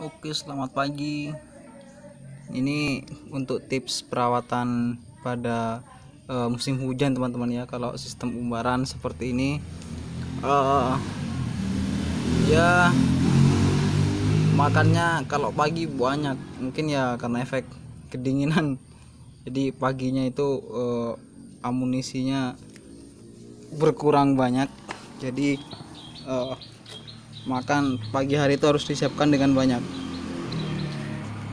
Oke, selamat pagi. Ini untuk tips perawatan pada uh, musim hujan, teman-teman ya. Kalau sistem umbaran seperti ini uh, ya makannya kalau pagi banyak. Mungkin ya karena efek kedinginan. Jadi paginya itu uh, amunisinya berkurang banyak. Jadi uh, makan pagi hari itu harus disiapkan dengan banyak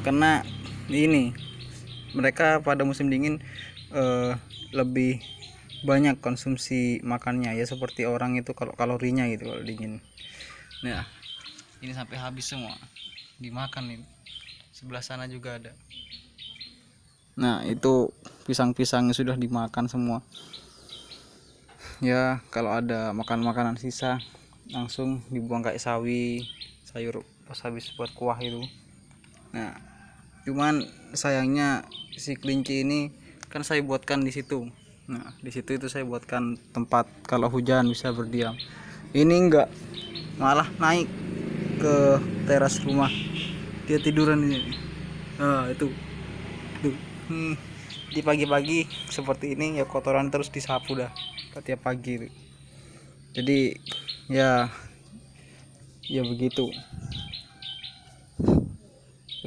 karena ini mereka pada musim dingin uh, lebih banyak konsumsi makannya ya seperti orang itu kalau kalorinya gitu kalau dingin nah ini sampai habis semua dimakan nih sebelah sana juga ada nah itu pisang-pisangnya sudah dimakan semua ya kalau ada makan makanan sisa langsung dibuang kayak sawi sayur pas habis buat kuah itu nah cuman sayangnya si kelinci ini kan saya buatkan di situ nah di situ itu saya buatkan tempat kalau hujan bisa berdiam ini enggak malah naik ke teras rumah dia tiduran ini nah itu tuh hmm. di pagi-pagi seperti ini ya kotoran terus disapu dah setiap pagi jadi ya ya begitu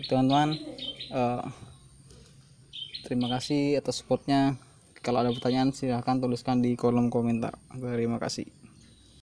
teman-teman uh, terima kasih atas supportnya kalau ada pertanyaan silahkan tuliskan di kolom komentar terima kasih